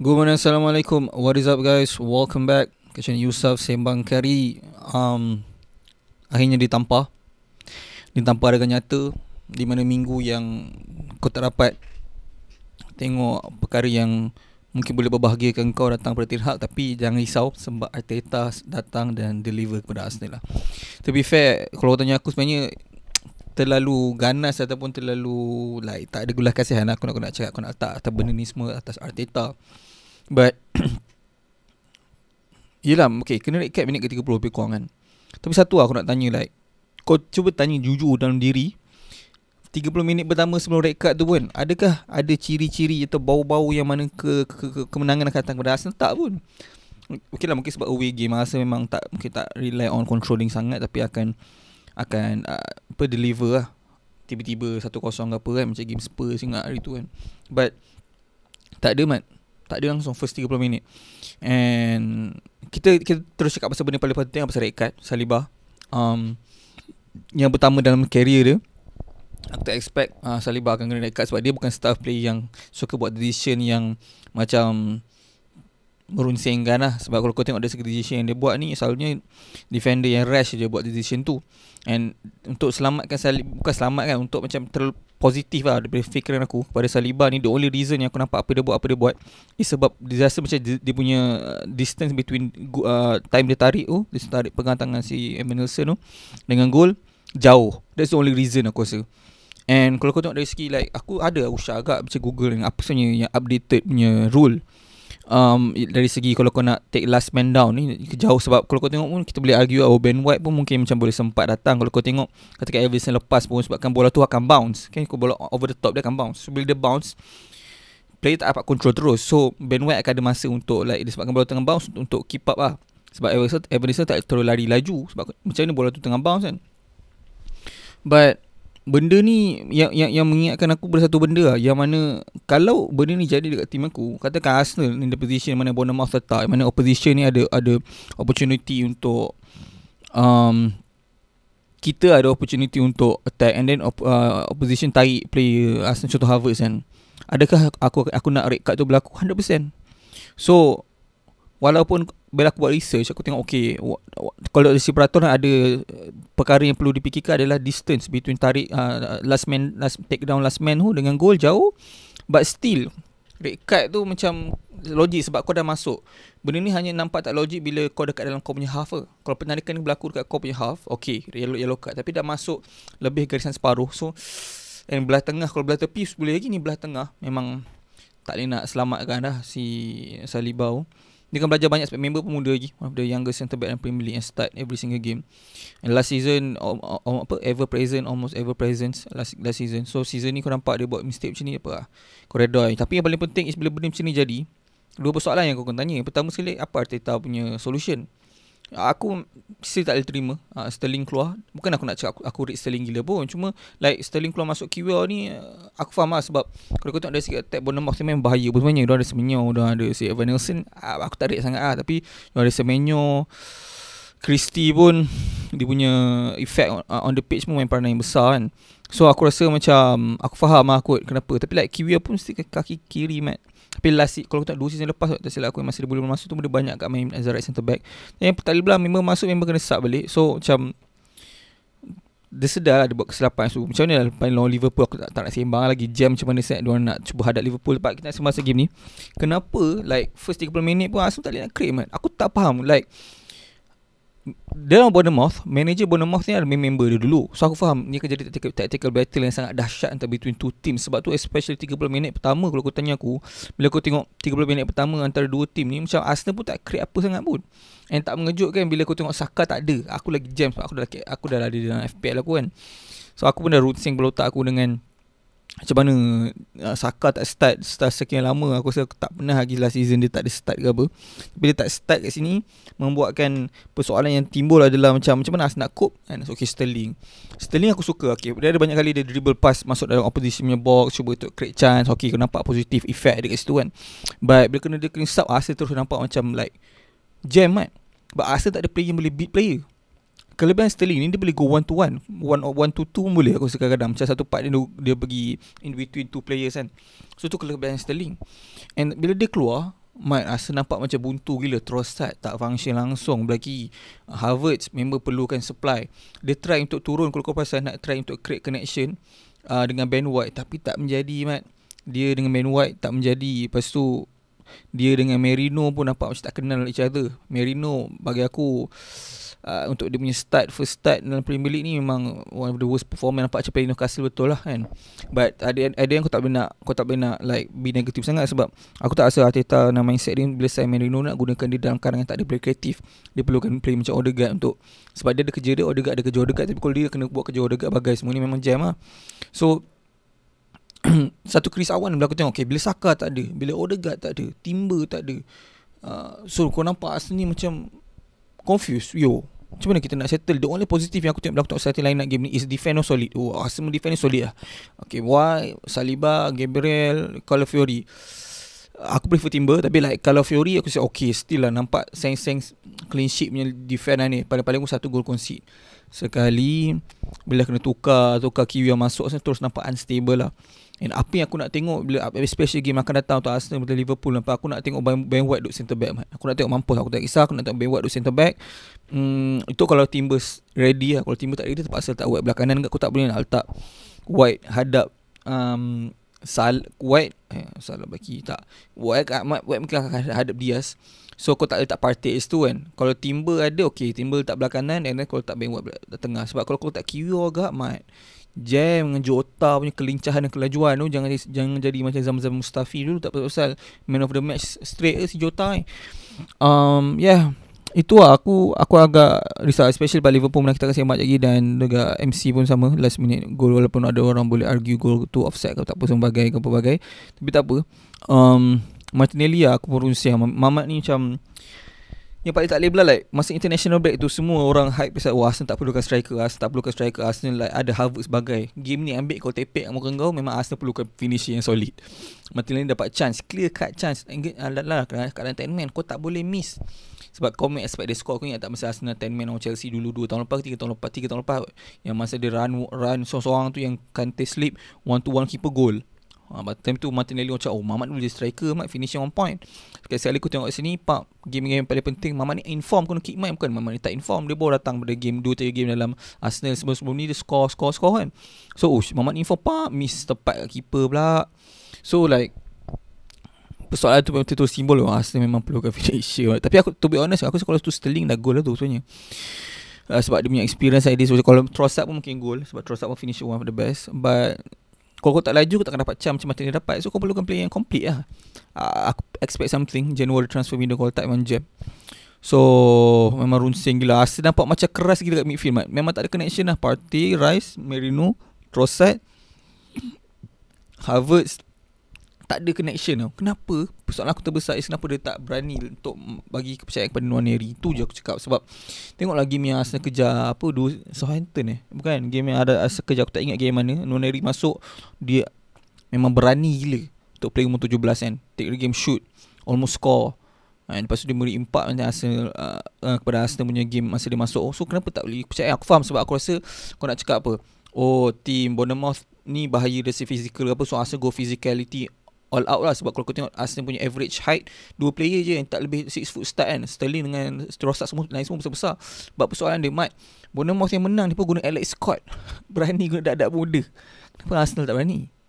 Good morning, Assalamualaikum. What is up guys? Welcome back. ke Kacang Yusuf Sembang Kari. Um, akhirnya ditampar. Ditampar dengan nyata. Di mana minggu yang kau tak dapat tengok perkara yang mungkin boleh berbahagiakan kau datang pada Tirhak. Tapi jangan risau sebab Arteta datang dan deliver kepada Arsenal lah. To be fair, kalau tanya aku sebenarnya terlalu ganas ataupun terlalu like tak ada gula kasihan lah. aku nak aku nak cakap aku nak letak atas benda ni semua atas Arteta But Yelah okay, Kena recap minit ke 30 lebih kurang kan Tapi satu lah aku nak tanya like Kau cuba tanya jujur dalam diri 30 minit pertama sebelum rekod tu pun Adakah ada ciri-ciri atau bau-bau yang mana ke, ke, ke, ke kemenangan akan datang kepada Arsenal? Tak pun Okay lah mungkin sebab away game Arsenal memang tak mungkin tak rely on controlling sangat Tapi akan akan uh, apa, deliver lah Tiba-tiba 1-0 ke apa kan Macam game Spurs ingat hari tu kan But Tak ada mat tak ada langsung first 30 minit and kita kita terus cakap pasal benda paling penting apa red Saliba um, yang pertama dalam career dia aku tak expect uh, Saliba akan kena red sebab dia bukan staff player yang suka buat decision yang macam merunsingkan lah sebab kalau kau tengok dari segi decision yang dia buat ni selalunya defender yang rash je buat decision tu and untuk selamatkan Salib bukan selamatkan untuk macam terlalu positif lah daripada fikiran aku pada Saliba ni the only reason yang aku nampak apa dia buat apa dia buat is sebab dia rasa macam dia punya uh, distance between uh, time dia tarik tu dia tarik pegang tangan si Emmanuelson tu dengan goal jauh that's the only reason aku rasa and kalau kau tengok dari segi like aku ada usah agak macam Google yang apa sebenarnya yang updated punya rule um, dari segi kalau kau nak take last man down ni jauh sebab kalau kau tengok pun kita boleh argue our oh, Ben White pun mungkin macam boleh sempat datang kalau kau tengok kata kat Everson lepas pun sebabkan bola tu akan bounce kan kau bola over the top dia akan bounce so, bila dia bounce player tak dapat control terus so Ben White akan ada masa untuk like disebabkan bola tengah bounce untuk keep up lah sebab Everson, Everson tak terlalu lari laju sebab macam mana bola tu tengah bounce kan but benda ni yang yang yang mengingatkan aku pada satu benda lah, yang mana kalau benda ni jadi dekat tim aku katakan Arsenal in the position mana Bournemouth letak mana opposition ni ada ada opportunity untuk um, kita ada opportunity untuk attack and then op, uh, opposition tarik player Arsenal contoh Havertz kan adakah aku aku nak red card tu berlaku 100% so walaupun bila aku buat research aku tengok okay, kalau dari peraturan ada perkara yang perlu dipikirkan adalah distance between tarik uh, last man last take down last man tu dengan goal jauh but still red card tu macam logik sebab kau dah masuk benda ni hanya nampak tak logik bila kau dekat dalam kau punya half lah. kalau penarikan ni berlaku dekat kau punya half okay, yellow yellow card tapi dah masuk lebih garisan separuh so and belah tengah kalau belah tepi boleh lagi ni belah tengah memang tak boleh nak selamatkan dah si Salibau dia kan belajar banyak sebab member pemuda lagi one of the youngest center back dalam Premier League yang start every single game and last season um, um, apa ever present almost ever present last last season so season ni kau nampak dia buat mistake macam ni apa lah koridor tapi yang paling penting is bila benda macam ni jadi dua persoalan yang kau kena tanya pertama sekali apa Arteta punya solution aku still tak boleh terima uh, Sterling keluar Bukan aku nak cakap aku, aku rate Sterling gila pun Cuma like Sterling keluar masuk QL ni uh, Aku faham lah sebab Kalau kau tengok dari segi attack Bournemouth ni memang bahaya pun sebenarnya Dia ada Semenyo, dia ada si Evan Nelson uh, Aku tak rate sangat lah Tapi dia ada Semenyo Christie pun Dia punya effect on, uh, on the page pun main peranan yang besar kan So aku rasa macam Aku faham lah kot kenapa Tapi like QL pun still kaki kiri Matt tapi last kalau kita dua season lepas tak silap aku masa dia belum masuk tu dia banyak kat main as a right center back. Dan yang tak boleh member masuk member kena sub balik. So macam dia sedar lah dia buat kesilapan So macam mana lah Lepas lawan Liverpool Aku tak, tak nak seimbang lagi Jam macam mana set Diorang nak cuba hadap Liverpool Sebab kita semasa game ni Kenapa Like first 30 minit pun Arsenal tak boleh nak claim kan Aku tak faham Like dia orang dalam Bournemouth, manager Bournemouth ni ada main member dia dulu. So aku faham ni akan jadi tactical, tactical battle yang sangat dahsyat antara between two teams. Sebab tu especially 30 minit pertama kalau aku tanya aku, bila aku tengok 30 minit pertama antara dua team ni macam Arsenal pun tak create apa sangat pun. And tak kan bila aku tengok Saka tak ada. Aku lagi jam sebab aku dah aku dah ada dalam FPL aku kan. So aku pun dah routine belotak aku dengan macam mana uh, Saka tak start Setelah sekian lama Aku rasa aku tak pernah lagi Last season dia tak ada start ke apa Tapi dia tak start kat sini Membuatkan Persoalan yang timbul adalah Macam macam mana nak kup, And so, Okay Sterling Sterling aku suka okay. Dia ada banyak kali Dia dribble pass Masuk dalam opposition punya box Cuba untuk create chance Okay aku nampak positif effect Dekat situ kan But bila kena dia kena sub Asa terus nampak macam like Jam kan But Asa tak ada player Yang boleh beat player kelebihan Sterling ni dia boleh go one to one one or one to two pun boleh aku rasa kadang-kadang macam satu part dia dia pergi in between two players kan so tu kelebihan Sterling and bila dia keluar Mat rasa nampak macam buntu gila Trossard tak function langsung Lagi e, Harvard member perlukan supply Dia try untuk turun Kalau kau pasal nak try untuk create connection uh, Dengan Ben White Tapi tak menjadi Mat Dia dengan Ben White tak menjadi Lepas tu dia dengan Merino pun nampak macam tak kenal each other. Merino bagi aku uh, untuk dia punya start first start dalam Premier League ni memang one of the worst performance nampak macam Perino Castle betul lah kan. But ada ada yang aku tak boleh nak aku tak boleh nak like be negative sangat sebab aku tak rasa Arteta nak mindset dia bila saya Merino nak gunakan dia dalam kadang yang tak ada play kreatif. Dia perlukan play macam Odegaard untuk sebab dia ada kerja dia Odegaard ada kerja Odegaard tapi kalau dia kena buat kerja Odegaard bagai semua ni memang jam lah. So satu kerisauan bila aku tengok okay, bila Saka tak ada, bila Odegaard tak ada, Timber tak ada. Uh, so kau nampak Arsenal ni macam confused yo. Macam mana kita nak settle The only positive yang aku tengok Belakang tak settle lain nak game ni Is defend no solid Oh Arsenal defend ni solid lah Okay why Saliba Gabriel Color Fury Aku prefer Timber Tapi like Color Fury aku rasa okay Still lah nampak Seng-seng Clean sheet punya defend lah ni Paling-paling aku satu goal concede sekali bila kena tukar tukar kiwi yang masuk saya terus nampak unstable lah and apa yang aku nak tengok bila especially game akan datang untuk Arsenal betul Liverpool nampak aku nak tengok Ben White duk center back aku nak tengok mampus aku tak kisah aku nak tengok Ben White duk center back hmm, itu kalau Timbers ready lah kalau Timbers tak ready terpaksa tak White belakangan aku tak boleh nak letak White hadap um, Sal White eh, Salah bagi tak White, Ahmad, White mungkin akan hadap Diaz So kau tak letak partai tu kan Kalau timber ada Okay timber tak belah kanan And then kalau tak bank White tengah Sebab kalau kau letak Kiwi agak Mat Jam dengan Jota punya kelincahan dan kelajuan tu Jangan jangan jadi macam zaman-zaman Mustafi dulu Tak pasal-pasal Man of the match straight si Jota ni um, Yeah itu lah aku aku agak risau especially by Liverpool menang kita kasi mat lagi dan dekat MC pun sama last minute gol walaupun ada orang boleh argue gol tu offset ke tak apa sebagai ke pelbagai tapi tak apa um Martinelli lah, aku pun rusia Mamat ni macam yang paling tak boleh belah like Masa international break tu Semua orang hype pasal Wah Arsenal tak perlukan striker Arsenal tak perlukan striker Arsenal like ada Harvard sebagai Game ni ambil kau tepek kat muka kau Memang Arsenal perlukan finish yang solid Mati lain dapat chance Clear cut chance Enggit alat ah, lah, lah Kadang-kadang 10 man Kau tak boleh miss Sebab kau make expect dia score Kau ingat tak masa Arsenal 10 man Orang Chelsea dulu 2 tahun lepas 3 tahun lepas 3 tahun lepas Yang masa dia run run Seorang-seorang tu yang Kante slip 1 to 1 keeper goal Ah uh, time tu Martinelli macam oh Mamat dulu jadi striker, Mamat finishing on point. Sekali sekali aku tengok sini, pak game yang paling penting Mamat ni inform kena kick main bukan Mamat ni tak inform. Dia baru datang pada game dua 3 game dalam Arsenal sebelum-sebelum ni dia score score score kan. So ush Mamat inform pak miss tepat keeper pula. So like persoalan tu betul-betul simbol lah Arsenal memang perlu finisher tapi aku to be honest aku kalau tu Sterling dah gol lah tu sebenarnya uh, sebab dia punya experience eh, idea so, kalau Trossard pun mungkin gol sebab Trossard pun finish one of the best but kalau kau tak laju kau tak akan dapat cam macam mana dia dapat So kau perlukan player yang complete lah ah, Aku uh, expect something January transfer window kalau tak memang jam So memang runsing gila Asa nampak macam keras gila kat midfield man. Memang tak ada connection lah Party, Rice, Merino, Trossard Harvard tak ada connection tau. Kenapa? Persoalan aku terbesar is kenapa dia tak berani untuk bagi kepercayaan kepada Nuan Neri. Itu je aku cakap. Sebab tengoklah game yang asal kejar apa dua Southampton eh. Bukan game yang ada asal kejar. Aku tak ingat game mana. Nuan Neri masuk dia memang berani gila untuk play umur 17 kan. Take the game shoot. Almost score. And ha, lepas tu dia beri impak macam Arsenal uh, uh, kepada Arsenal punya game masa dia masuk. Oh, so kenapa tak boleh percaya? Aku faham sebab aku rasa kau nak cakap apa. Oh team Bournemouth ni bahaya dari fizikal apa so asal go physicality all out lah sebab kalau kau tengok Arsenal punya average height dua player je yang tak lebih 6 foot start kan Sterling dengan Trossard semua lain semua besar-besar sebab persoalan dia Mat Bournemouth yang menang dia pun guna Alex Scott berani guna dadak muda kenapa Arsenal tak berani